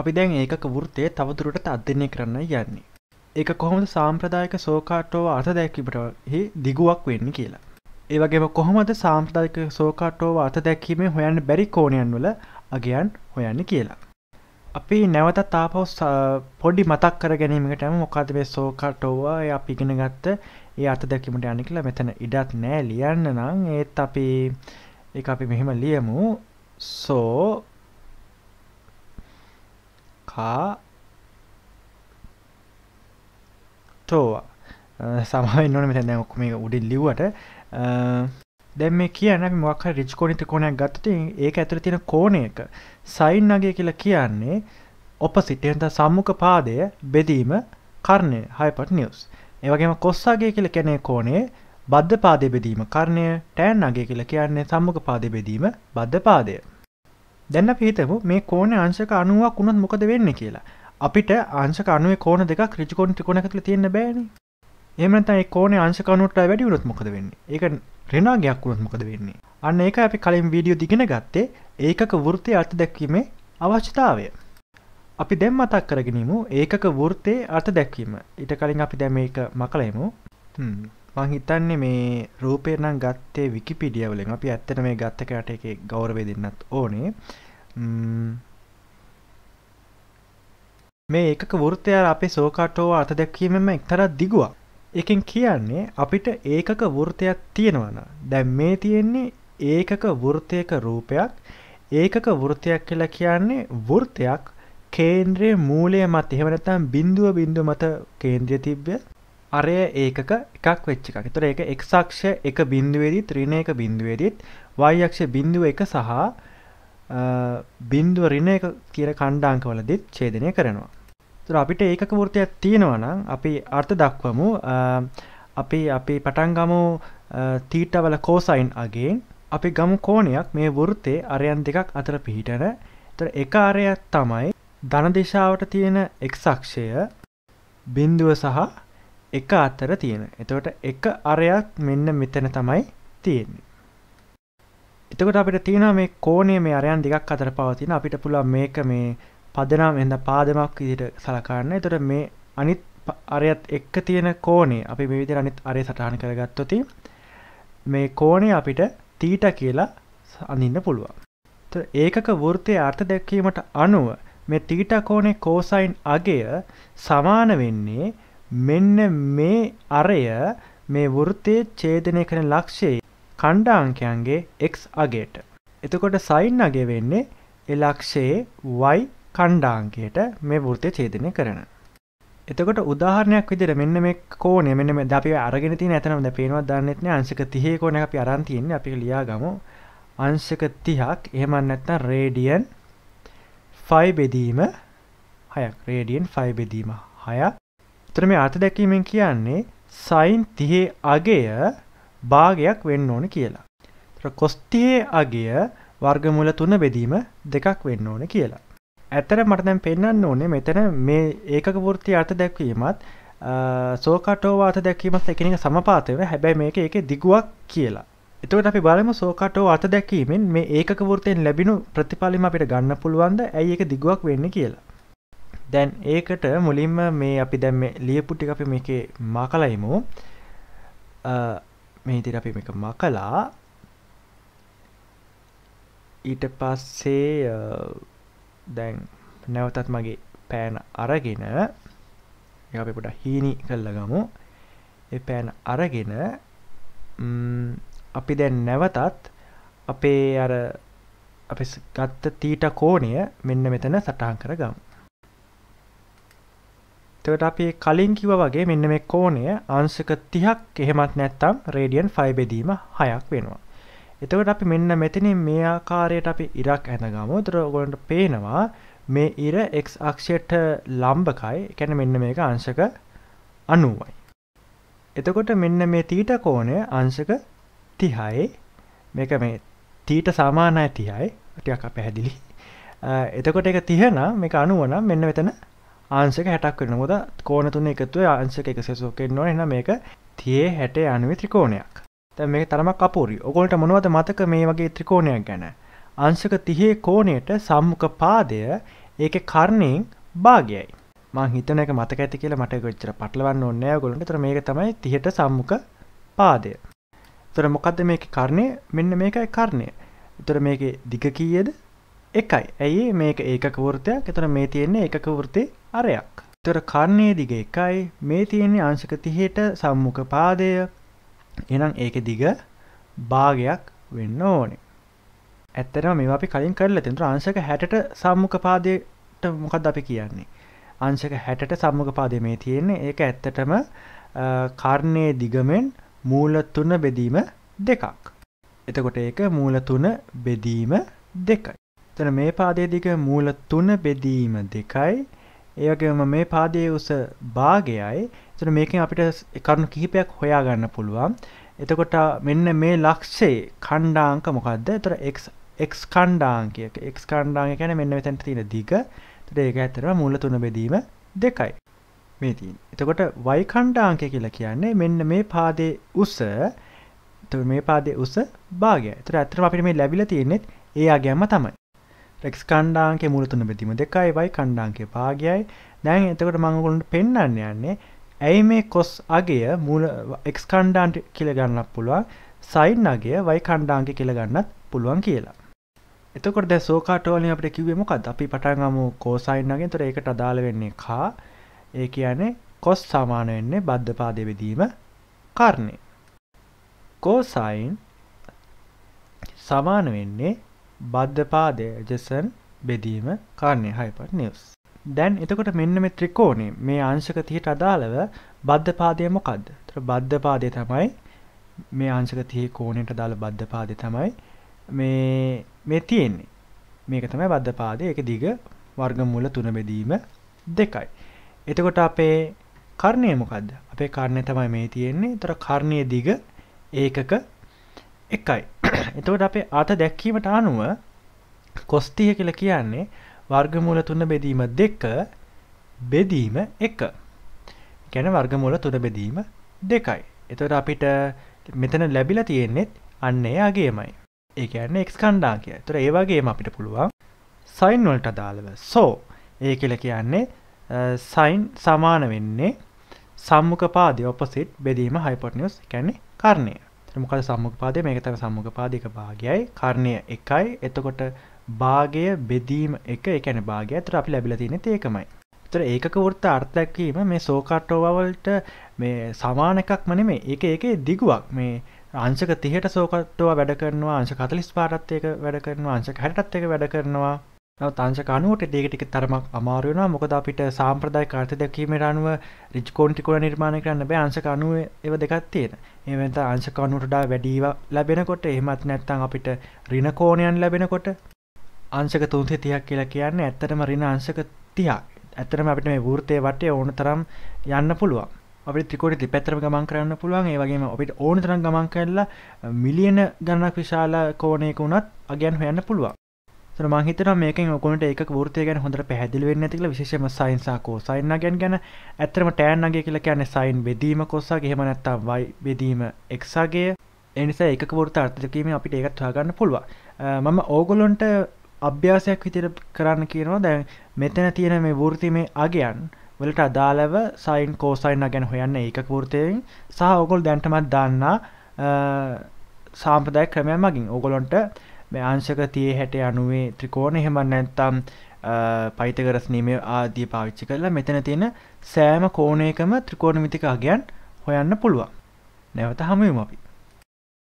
අපි දැන් ඒකක වෘත්තය තවදුරට අධ්‍යනය කරන්න යන්නේ. ඒක කොහොමද සාම්ප්‍රදායක සෝකාටෝව අර්ථ දැක්කීමට හි දිගුවක් වෙන්න කියලා. ඒවගේම කොහොමද සාම්ප්‍රදායක සෝකාටෝව අර්ථ දැක්කීමේ හොයන්න බැරි කෝණයන් වල අගයන් හොයන්න කියලා. අපි නැවත තාපවස් පොඩි මතක් කර ගැනීමටම මොකද මේ සෝකාටෝව අපි ඉගෙන ගත්ත ඒ අත දැකීමට යන්න කියලා මෙතන ඉඩත් නෑ ලියන්න නම් ඒත් අපි ඒ අපි මෙහෙම ලියමු සෝ කා තෝවා සමෙන් නොන මෙතැ ඔක්කම උඩින් ලිවට දැම මේ කියන මොක් රිච්කෝනිත කෝනයක් ගත්තති ඒක ඇතර තියෙන කෝනයක සයින් අගේ කියලා කියන්නේ ඔප සිටයන්ත සම්මුඛ පාදය බෙදීම කරණය හයිපට නිියස් ඒවගේම කොස්සාගේ කියල කැනේ කෝනේ බද්ධ පාදය බෙදීම කරණය ටෑන් අගේ කියල කියන්නේ සම්මුඛ පාදය බෙදීම බද්ධ පාදය දැන් අපි හිතමු මේ කෝණය අංශක 90ක් වුණොත් මොකද වෙන්නේ කියලා. අපිට අංශක 90 කෝණ දෙකක් ඍජුකෝණ ත්‍රිකෝණයක තුල තියෙන්න බෑනේ. එහෙම නැත්නම් ඒ කෝණය අංශක 90ට වැඩි වුණොත් මොකද වෙන්නේ? ඒක ඍණාංගයක් වුණොත් මොකද වෙන්නේ? අන්න ඒක අපි කලින් වීඩියෝ දිගින ගත්තේ ඒකක වෘත්තයේ අර්ථ දැක්වීමේ අවශ්‍යතාවය. අපි දැන් මතක් කරගෙන ඉමු ඒකක වෘත්තයේ අර්ථ දැක්වීම. ඊට කලින් අපි දැන් මේක මකලා ඉමු. හ්ම් මං හිතන්නේ මේ රූපය නම් ගත්තේ විකිපීඩියා වලින්. අපි ඇත්තට මේ ගත්ත කයට එකේ ගෞරවය දෙන්නත් ඕනේ. මේ ඒකක වෘත්තය අපේ සෝකාටෝ අර්ථ දැක්වීමෙන් එක්තරා දිගුවක්. එකෙන් කියන්නේ අපිට ඒකක වෘතයක් තියෙනවා දැන් මේ තියෙන්නේ ඒකක වෘතයක රූපයක් ඒකක වෘතයක් කියලා කියන්නේ වෘතයක් කේන්ද්‍රයේ මූලය මත එහෙම නැත්නම් බිඳුව බිඳුව මත කේන්ද්‍රය තිබ්බ අරය ඒකක එකක් වෙච්ච එකක් තුර ඒ එක්ක්ෂය එක බින්දුවේදී ත්‍රීණ එක බින්දුවේදීත් වයක්ෂ බින්දුව එක සහ බින්දුව රිණ එක කියර කණ්ඩාංකවලදත් ඡේදනය කරනවා. තුර අපිට ඒක ෘතියක් තියෙනවනම් අපි අර්ථ දක්වමු අපි අපි පටන්ගමු තීටවල කෝසයින් අගේ අපි ගමු කෝණයක් මේ වෘතේ අරයන් දෙකක් අතර පිහිටන තර එක අරයක් තමයි ධනදිශාවට තියෙන එක්සක්ෂය බින්දුව සහ එක අතර තියෙන එතකොට එක අරයක් මෙන්න මෙතන තමයි තියෙන්නේ එතකොට අපිට තියෙනවා මේ කෝණය මේ අරයන් දෙකක් අතර පවතින අපිට පුළුවන් මේක මේ පදනම් එඳ පාදමක් විදිහට සලකන්න එතකොට මේ අනිත් අරයත් එක්ක තියෙන කෝණය අපි මේ විදිහට අනිත් අරය සටහන් කරගත්තොත් මේ කෝණය අපිට තීටා කියලා අඳින්න පුළුවන් ඒකක වෘතය අර්ථ දැක්වීමට අනුව මේ තීටා කෝණේ කෝසයින් අගය සමාන වෙන්නේ මෙන්න මේ අරය මේ වෘත්තයේ ඡේදනය කරන ලක්ෂයේ ඛණ්ඩ අංකයන්ගේ x අගයට. එතකොට sin අගය වෙන්නේ ඒ ලක්ෂයේ y ඛණ්ඩාංකයට මේ වෘත්තය ඡේදනය කරන. එතකොට උදාහරණයක් විදිහට මෙන්න මේ කෝණය මෙන්න මේ අපි අරගෙන තියෙන එතනම දැන් පේනවද දන්නෙත් නෑ අංශක 30 කෝණයක් අපි අරන් තියෙන්නේ අපි ලියාගමු අංශක 30ක් එහෙම නැත්නම් රේඩියන් 5 බෙදීම 6ක් රේඩියන් 5 බෙදීම 6ක් එතන මේ අර්ථ දැක්වීමෙන් කියන්නේ sin 30 අගය භාගයක් වෙන්න ඕන කියලා. එතකොට cos 30 අගය වර්ගමූල 3 බෙදීම 2ක් වෙන්න ඕන කියලා. ඇත්තට මට දැන් පෙන්වන්න ඕනේ මෙතන මේ ඒකක වෘත්ති අර්ථ දැක්වීමත් සෝකටෝව අර්ථ දැක්වීමත් එකිනෙක සමපාත වෙනවා. හැබැයි මේක ඒකේ දිගුවක් කියලා. එතකොට අපි බලමු සෝකටෝව අර්ථ දැක්වීමෙන් මේ ඒකක වෘත්තයෙන් ලැබෙන ප්‍රතිඵලෙම අපිට ගන්න පුළුවන්ද? ඇයි ඒක දිගුවක් වෙන්නේ කියලා. දැන් ඒකට මුලින්ම මේ අපි දැන් ලියපු ටික අපි මේකේ මකලයිමු මේ ඉදිරි අපි මේක මකලා ඊට පස්සේ දැන් නැවතත් මගේ පෑන අරගෙන අපි පොඩ හීනි කරලා ගමු ඒ පෑන අරගෙන අපි දැන් නැවතත් අපේ අර අපි ගත්ත තීට කෝණය මෙන්න මෙතන සටහන් කරගමු එතකොට අපි කලින් කිව්වා වගේ මෙන්න මේ කෝණය අංශක 30ක් එහෙමත් නැත්නම් රේඩියන් 5 බෙදීම 6ක් වෙනවා. එතකොට අපි මෙන්න මෙතනින් මේ ආකාරයට අපි ඉරක් ඇඳගමු. එතකොට ඔයගොල්ලන්ට පේනවා මේ ඉර x අක්ෂයට ලම්බකයි. ඒ කියන්නේ මෙන්න මේක අංශක 90යි. එතකොට මෙන්න මේ තීට කෝණය අංශක 30යි. මේක මේ තීට සමානයි 30යි. ටිකක් පැහැදිලි. එතකොට ඒක 30 නම් මේක 90 නම් මෙන්න මෙතන ආන්සක හැටක් වෙන මුොද කෝන තුන එකතුව අන්සක එක සෙසෝකෙන් නො එන මේක තියේ හැට අනුවේ ත්‍රිකෝණයක් තැ මේ තරම කපුරි ඔකොලට මොනවද මතක මේ වගේ ත්‍රිකෝණයක් ගැන අංශක තිහේ කෝණයට සම්මුඛ පාදය ඒක කර්ණයෙන් භාගයයි මං හිතන එක මතක ඇති කියලා මට ගොච්චර පටලවන්න ඕනේ ඔයගොල්ලන්ට. ඒතර මේක තමයි 30ට සම්මුඛ පාදය. ඒතර මොකද්ද මේකේ කර්ණය? මෙන්න මේකයි කර්ණය. ඒතර මේකේ දිග කීයද? 1යි. ඇයි මේක ඒකක වෘතයක්. ඒතර මේ තියෙන්නේ ඒකක වෘතේ අරයක්. තොර කර්ණය දිග එකයි මේ තියෙන්නේ අංශක තිහයට සම්මුඛ පාදය එනම් ඒක දිග භාගයක් වෙන්න ඕනේ. ඇත්තටම මේවා අපි කලින් කරලා තියෙනවා අංශක 60ට සම්මුඛ පාදයට මොකක්ද අපි කියන්නේ? අංශක 60ට සම්මුඛ පාදය මේ තියෙන්නේ. ඒක ඇත්තටම කර්ණයේ දිගමෙන් මූල 3 බෙදීම දෙකක්. එතකොට ඒක මූල 3 බෙදීම දෙකයි. එතන මේ පාදයේ දිග මූල 3 බෙදීම දෙකයි. ඒවගේම මේ පාදයේ උස භාගයයි එතන මේකෙන් අපිට කරුණු කිහිපයක් හොයාගන්න පුළුවන් එතකොට මෙන්න මේ ලක්ෂේ ඛණ්ඩාංක මොකක්ද එතන x x ඛණ්ඩාංකය x ඛණ්ඩාංකය කියන්නේ මෙන්න මෙතනට තියෙන දිග එතකොට ඒක ඇත්තටම මූල තුන බෙදීම දෙකයි මේ තියෙන්නේ එතකොට y ඛණ්ඩාංකය කියලා කියන්නේ මෙන්න මේ පාදයේ උස එතකොට මේ පාදයේ උස භාගය එතකොට ඇත්තටම අපිට මේ ලැබිලා තියෙන්නේ ඒ ආගයක්ම තමයි ටෙක්ස් කණ්ඩාන්ගේ මුලතුන බැතිම දෙකයි වයි කණ්ඩාන්ගේ භාගයයි දැන් එතකට මඟගොලට පෙන්න්න යන්නේ ඇයි මේ කොස් අගේ මූල එක්ස් කණ්ඩාන්ට කියලගන්නක් පුළුවන් සයින් අගේ වයි කණ්ඩාන්ගේ කියලගන්නත් පුළුවන් කියලා එතකොට සෝකාටෝලන අපට කිවේමොකද අපි පටන්ගම කෝසයින්නගෙන් තොර ඒකට අදාළ වෙන්නේ කා ඒ කියන්නේ කොස් සමාන වෙන්නේ බද්ධ පාදයවෙදීම කරණය කෝසයින් සමාන වෙන්නේ බද්ධපාදය ජෙසන් බෙදීම කාරණය හයිපට නිියස්. දැන් එතකොට මෙන්න මේ ත්‍රිකෝණය මේ අංශක 30ට අදාළව බද්ධපාදය මොකද්ද? ඒතර බද්ධපාදය තමයි මේ අංශක 30 කෝණයට අදාළ බද්ධපාදය තමයි මේ මේ තියෙන්නේ. මේක තමයි බද්ධපාදය. ඒක දිග වර්ගමූල 3 බෙදීම 2යි. එතකොට අපේ කර්ණය මොකද්ද? අපේ කර්ණය තමයි මේ තියෙන්නේ. ඒතර කර්ණයේ දිග ඒකක 1යි. එතකොට අපේ අත දැක්කීමට අනුව කොස්තිය කියලා කියන්නේ වර්ගමූල තුන බෙදීම දෙක බෙදීම එක. කියන්නේ වර්ගමූල තුන බෙදීම දෙකයි. එතකොට අපිට මෙතන ලැබිලා තියෙන්නේත් අන්න ඒ අගේමයි. ඒ කියන්නේ x කණ්ඩාකය. එතකොට ඒ වගේම අපිට පුළුවන් sin වලට අදාළව. so ඒ කියලා කියන්නේ sin සමාන වෙන්නේ සම්මුඛ පාදයේ opposite බෙදීම hypotenuse කියන්නේ කර්ණය. මොකද සම්මුඛපාදය මේක තමයි සම්මුඛපාදික භාගයයි කර්ණය එකයි එතකොට භාගය බෙදීම එක ඒ කියන්නේ භාගය අතර අපි ලැබිලා තියෙන්නේ ඒකමයි. ඒතර ඒකක වෘත්ත අර්ථ දක්වීම මේ සෝකට්ටෝවවලට මේ සමාන එකක්ම නෙමෙයි. ඒක ඒකේ දිගුවක්. මේ අංශක 30ට සෝකට්ටෝව වැඩ කරනවා අංශක 45ටත් ඒක වැඩ කරනවා අංශක 60ටත් ඒක වැඩ කරනවා. තංශකනුවට ඩේගටික තරමක් අමාරුවවා මොකද අපිට සාම්ප්‍රදායි කාර්ථ දැකීමට අනුව රිච්කෝන්ටිකුල නිර්මාණ කරන්න බෑ අංශකනුව ඒව දෙකත් තියෙන ඒමත අංශකනුටඩා වැඩීව ලැබෙනකොට එහෙමත් නැත්තං අපිට රිනකෝණයන් ලැබෙනකොට අංශක තුන්සේ තියක් කියලා කියන්න ඇත්තටම රින අංශක තියක් ඇතරම අපිට මේ වෘතය වටේ ඕන තරම් යන්න පුළුවන් අපි තිකොට දෙපැත්‍රම ගමන් කරන්න පුළුවන් ඒවගේම අපිට ඕන තරම් ගමන් කරලා මිලියන ගණනක් විශාල කෝණයක වුණත් අගයන් හොයන්න පුළුවන් තර මහිතන මේක ඔකුට එක ෘතය ගැන හොඳට පැදිලි වෙන්න තිල විශේෂම සයින්සා කෝසයින්න ගැන් ගැන ඇතරම ටෑන්ගේ කියලා කියන සයින් බෙදීම කොස්සා හෙම නැත්තම් වයි බෙදීම එක්සාගේ එනිසා එක ෘත අර්ථකීම අපිට ඒකත් හගන්න පුළුව මම ඕගොලොන්ට අභ්‍යාසයක් විතර කරන්න කියනවා දැන් මෙතන තියෙන මේ වෘතිමේ අගයන් වලට අදාලව සයින් කෝසයින්න ගැන හොයන්න ඒක ෘතයෙන් සහ ඔගොල් දැන්ටමත් දන්නා සාම්ප්‍රදාය ක්‍රමය මගින් ඕගොලොන්ට අංශක තිය හැට අනුවේ ත්‍රිකෝණ එහෙම නැත්තම් පයිතකරස් නීමේ ආදී පාවිච්චි කරලා මෙතන තියෙන සෑම කෝණයකම ත්‍රිකෝණමිතික අගයන් හොයන්න පුළුවන් නැවත හමුවම අපි